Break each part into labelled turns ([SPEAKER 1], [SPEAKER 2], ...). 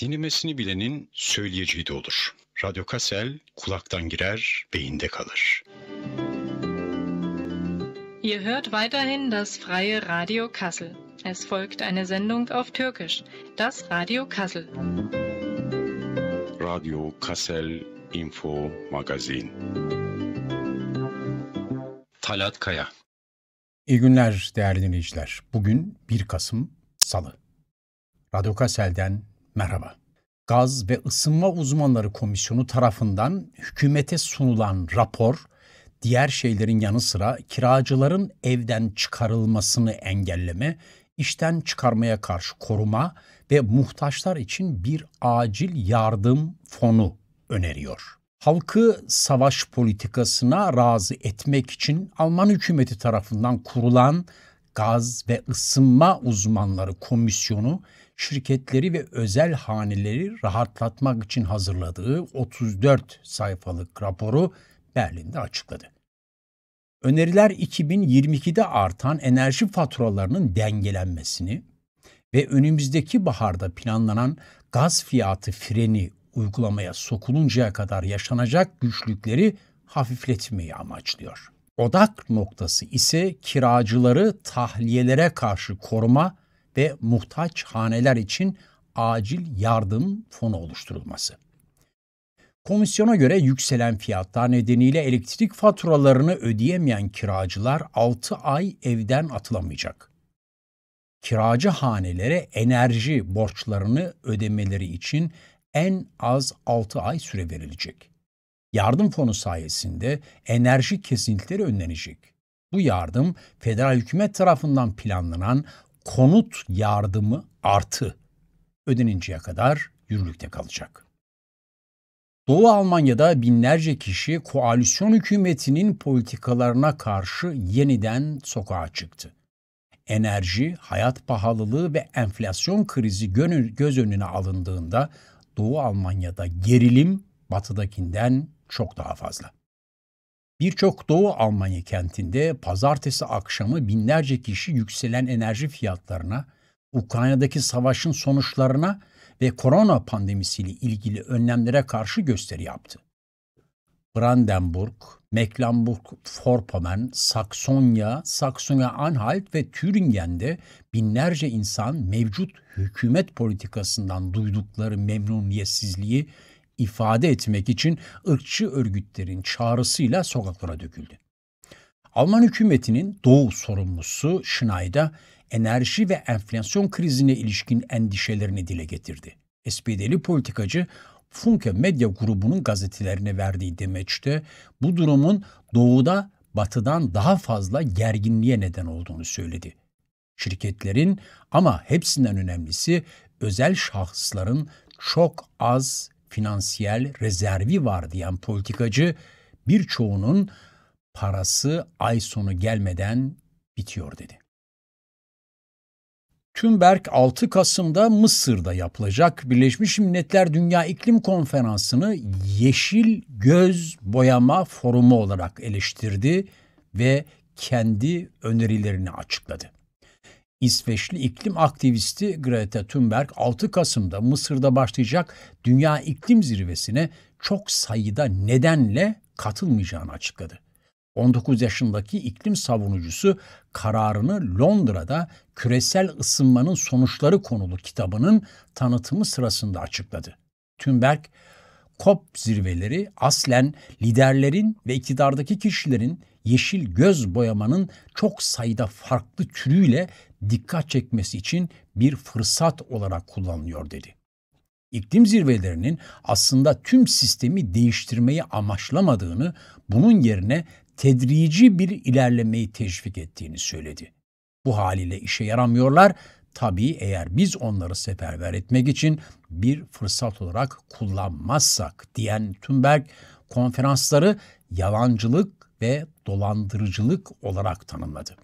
[SPEAKER 1] dinlemesini bilenin söyleyeceği de olur. Radyo Kasel kulaktan girer, beyinde kalır. Ihr hört weiterhin das freie Radio Kassel. Es folgt eine Sendung auf Türkisch, das Radio Kassel. Radio Kassel Info Magazin. Talat Kaya. İyi günler değerli dinleyiciler. Bugün 1 Kasım Salı. Radyo Kassel'den Merhaba. Gaz ve Isınma Uzmanları Komisyonu tarafından hükümete sunulan rapor, diğer şeylerin yanı sıra kiracıların evden çıkarılmasını engelleme, işten çıkarmaya karşı koruma ve muhtaçlar için bir acil yardım fonu öneriyor. Halkı savaş politikasına razı etmek için Alman hükümeti tarafından kurulan Gaz ve Isınma Uzmanları Komisyonu şirketleri ve özel haneleri rahatlatmak için hazırladığı 34 sayfalık raporu Berlin'de açıkladı. Öneriler 2022'de artan enerji faturalarının dengelenmesini ve önümüzdeki baharda planlanan gaz fiyatı freni uygulamaya sokuluncaya kadar yaşanacak güçlükleri hafifletmeyi amaçlıyor. Odak noktası ise kiracıları tahliyelere karşı koruma ve muhtaç haneler için acil yardım fonu oluşturulması. Komisyona göre yükselen fiyatlar nedeniyle elektrik faturalarını ödeyemeyen kiracılar 6 ay evden atılamayacak. Kiracı hanelere enerji borçlarını ödemeleri için en az 6 ay süre verilecek. Yardım fonu sayesinde enerji kesintileri önlenecek. Bu yardım federal hükümet tarafından planlanan konut yardımı artı ödeninceye kadar yürürlükte kalacak. Doğu Almanya'da binlerce kişi koalisyon hükümetinin politikalarına karşı yeniden sokağa çıktı. Enerji, hayat pahalılığı ve enflasyon krizi göz önüne alındığında Doğu Almanya'da gerilim batıdakinden çok daha fazla. Birçok Doğu Almanya kentinde pazartesi akşamı binlerce kişi yükselen enerji fiyatlarına, Ukrayna'daki savaşın sonuçlarına ve korona pandemisiyle ilgili önlemlere karşı gösteri yaptı. Brandenburg, Mecklenburg-Vorpommern, Saksonya, Saksonya-Anhalt ve Thüringen'de binlerce insan mevcut hükümet politikasından duydukları memnuniyetsizliği ifade etmek için ırkçı örgütlerin çağrısıyla sokaklara döküldü. Alman hükümetinin Doğu sorumlusu Schneider, enerji ve enflasyon krizine ilişkin endişelerini dile getirdi. SPD'li politikacı Funke Medya grubunun gazetelerine verdiği demeçte bu durumun doğuda batıdan daha fazla gerginliğe neden olduğunu söyledi. Şirketlerin ama hepsinden önemlisi özel şahısların çok az finansiyel rezervi var diyen politikacı birçoğunun parası ay sonu gelmeden bitiyor dedi. Tümberk 6 Kasım'da Mısır'da yapılacak Birleşmiş Milletler Dünya İklim Konferansı'nı Yeşil Göz Boyama Forumu olarak eleştirdi ve kendi önerilerini açıkladı. İsveçli iklim aktivisti Greta Thunberg 6 Kasım'da Mısır'da başlayacak Dünya İklim Zirvesi'ne çok sayıda nedenle katılmayacağını açıkladı. 19 yaşındaki iklim savunucusu kararını Londra'da küresel ısınmanın sonuçları konulu kitabının tanıtımı sırasında açıkladı. Thunberg, COP zirveleri aslen liderlerin ve iktidardaki kişilerin yeşil göz boyamanın çok sayıda farklı türüyle dikkat çekmesi için bir fırsat olarak kullanılıyor dedi. İklim zirvelerinin aslında tüm sistemi değiştirmeyi amaçlamadığını, bunun yerine tedrici bir ilerlemeyi teşvik ettiğini söyledi. Bu haliyle işe yaramıyorlar. Tabii eğer biz onları seferber etmek için bir fırsat olarak kullanmazsak diyen Thunberg, konferansları yalancılık, ve dolandırıcılık olarak tanımladı.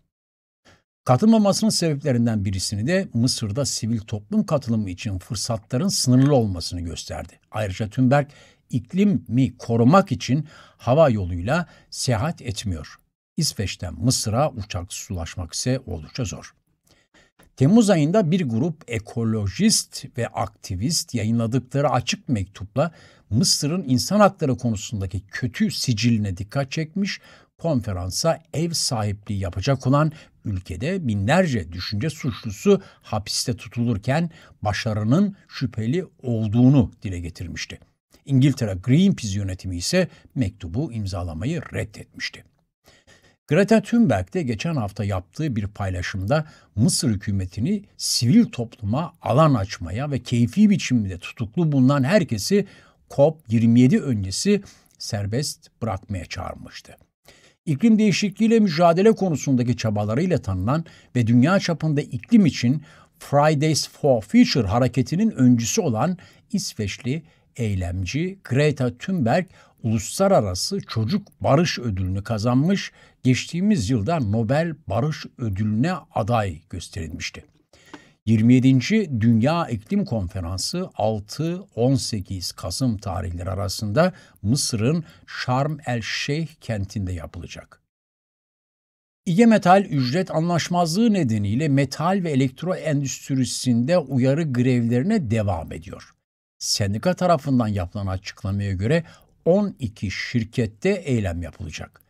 [SPEAKER 1] Katılmamasının sebeplerinden birisini de Mısır'da sivil toplum katılımı için fırsatların sınırlı olmasını gösterdi. Ayrıca Tünberg iklimi korumak için hava yoluyla seyahat etmiyor. İsveç'ten Mısır'a uçak sulaşmak ise oldukça zor. Temmuz ayında bir grup ekolojist ve aktivist yayınladıkları açık mektupla Mısır'ın insan hakları konusundaki kötü siciline dikkat çekmiş, konferansa ev sahipliği yapacak olan ülkede binlerce düşünce suçlusu hapiste tutulurken başarının şüpheli olduğunu dile getirmişti. İngiltere Greenpeace yönetimi ise mektubu imzalamayı reddetmişti. Greta Thunberg de geçen hafta yaptığı bir paylaşımda Mısır hükümetini sivil topluma alan açmaya ve keyfi biçimde tutuklu bulunan herkesi COP27 öncesi serbest bırakmaya çağırmıştı. İklim değişikliğiyle mücadele konusundaki çabalarıyla tanınan ve dünya çapında iklim için Fridays for Future hareketinin öncüsü olan İsveçli eylemci Greta Thunberg Uluslararası Çocuk Barış Ödülünü kazanmış, geçtiğimiz yılda Nobel Barış Ödülüne aday gösterilmişti. 27. Dünya İklim Konferansı 6-18 Kasım tarihleri arasında Mısır'ın Şarm El Şeyh kentinde yapılacak. İge Metal ücret anlaşmazlığı nedeniyle metal ve elektro endüstrisinde uyarı grevlerine devam ediyor. Sendika tarafından yapılan açıklamaya göre 12 şirkette eylem yapılacak.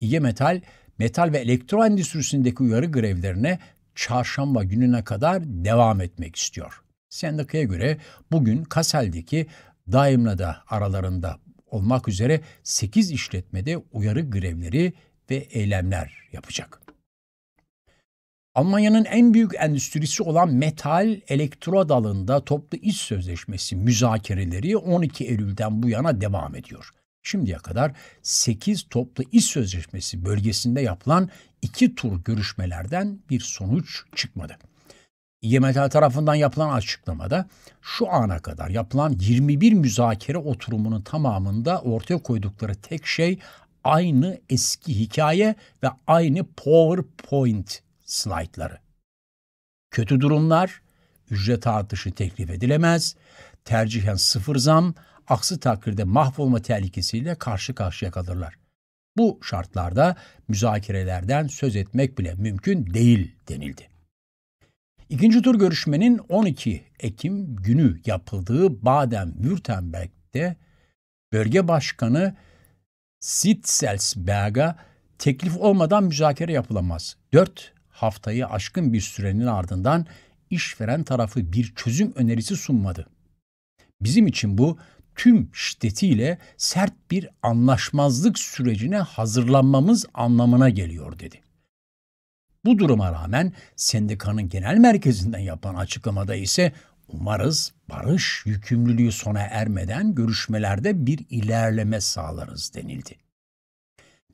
[SPEAKER 1] İYE Metal, metal ve elektro endüstrisindeki uyarı grevlerine çarşamba gününe kadar devam etmek istiyor. Sendikaya göre bugün Kasel'deki Daimla'da aralarında olmak üzere 8 işletmede uyarı grevleri ve eylemler yapacak. Almanya'nın en büyük endüstrisi olan metal elektro dalında toplu iş sözleşmesi müzakereleri 12 Eylül'den bu yana devam ediyor. Şimdiye kadar 8 toplu iş sözleşmesi bölgesinde yapılan iki tur görüşmelerden bir sonuç çıkmadı. İMT tarafından yapılan açıklamada şu ana kadar yapılan 21 müzakere oturumunun tamamında ortaya koydukları tek şey aynı eski hikaye ve aynı PowerPoint slaytları. Kötü durumlar, ücret artışı teklif edilemez, tercihen sıfır zam, aksi takdirde mahvolma tehlikesiyle karşı karşıya kalırlar. Bu şartlarda müzakerelerden söz etmek bile mümkün değil denildi. İkinci tur görüşmenin 12 Ekim günü yapıldığı Baden-Württemberg'de bölge başkanı Sitzelsberg'a teklif olmadan müzakere yapılamaz. 4 haftayı aşkın bir sürenin ardından işveren tarafı bir çözüm önerisi sunmadı. Bizim için bu tüm şiddetiyle sert bir anlaşmazlık sürecine hazırlanmamız anlamına geliyor dedi. Bu duruma rağmen sendikanın genel merkezinden yapılan açıklamada ise umarız barış yükümlülüğü sona ermeden görüşmelerde bir ilerleme sağlarız denildi.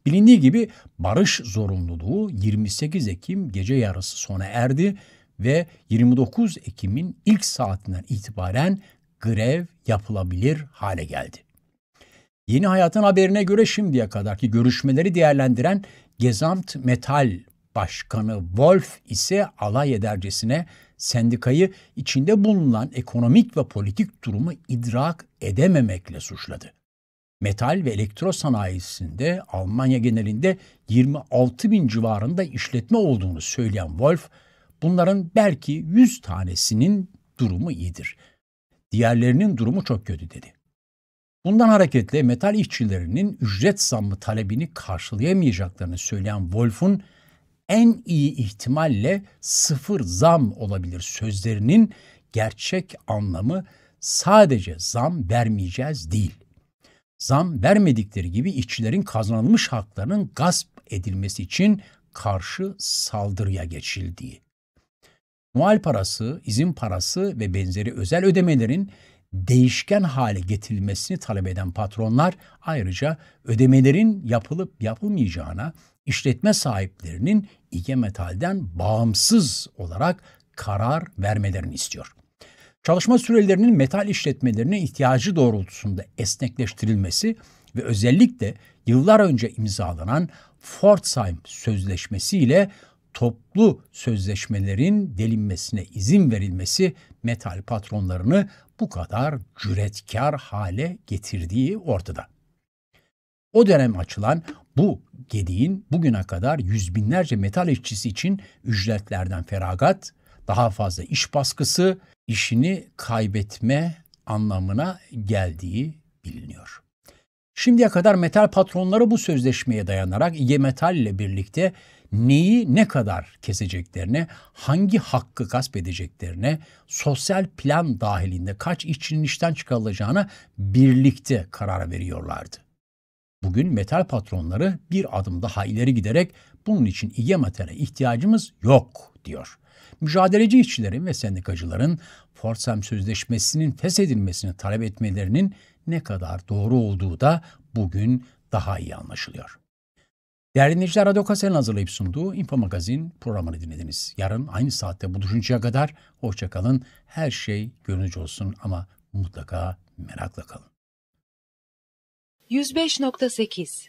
[SPEAKER 1] Bilindiği gibi barış zorunluluğu 28 Ekim gece yarısı sona erdi ve 29 Ekim'in ilk saatinden itibaren grev yapılabilir hale geldi. Yeni Hayat'ın haberine göre şimdiye kadarki görüşmeleri değerlendiren Gezamt Metal Başkanı Wolf ise alay edercesine sendikayı içinde bulunan ekonomik ve politik durumu idrak edememekle suçladı metal ve elektro sanayisinde Almanya genelinde 26 bin civarında işletme olduğunu söyleyen Wolf, bunların belki 100 tanesinin durumu iyidir. Diğerlerinin durumu çok kötü dedi. Bundan hareketle metal işçilerinin ücret zammı talebini karşılayamayacaklarını söyleyen Wolf'un en iyi ihtimalle sıfır zam olabilir sözlerinin gerçek anlamı sadece zam vermeyeceğiz değil zam vermedikleri gibi işçilerin kazanılmış haklarının gasp edilmesi için karşı saldırıya geçildiği. Muhal parası, izin parası ve benzeri özel ödemelerin değişken hale getirilmesini talep eden patronlar ayrıca ödemelerin yapılıp yapılmayacağına işletme sahiplerinin İG Metal'den bağımsız olarak karar vermelerini istiyor. Çalışma sürelerinin metal işletmelerine ihtiyacı doğrultusunda esnekleştirilmesi ve özellikle yıllar önce imzalanan Fortsheim Sözleşmesi ile toplu sözleşmelerin delinmesine izin verilmesi metal patronlarını bu kadar cüretkar hale getirdiği ortada. O dönem açılan bu gediğin bugüne kadar yüz binlerce metal işçisi için ücretlerden feragat, daha fazla iş baskısı, işini kaybetme anlamına geldiği biliniyor. Şimdiye kadar metal patronları bu sözleşmeye dayanarak İge Metal ile birlikte neyi ne kadar keseceklerine, hangi hakkı gasp edeceklerine, sosyal plan dahilinde kaç işçinin işten çıkarılacağına birlikte karar veriyorlardı. Bugün metal patronları bir adım daha ileri giderek bunun için İge Metal'e ihtiyacımız yok diyor mücadeleci işçilerin ve sendikacıların Fortsam Sözleşmesi'nin feshedilmesini talep etmelerinin ne kadar doğru olduğu da bugün daha iyi anlaşılıyor. Değerli dinleyiciler, Radyo Kaser'in hazırlayıp sunduğu Info Magazin programını dinlediniz. Yarın aynı saatte buluşuncaya kadar hoşçakalın. Her şey gönlünüzce olsun ama mutlaka merakla kalın. 105.8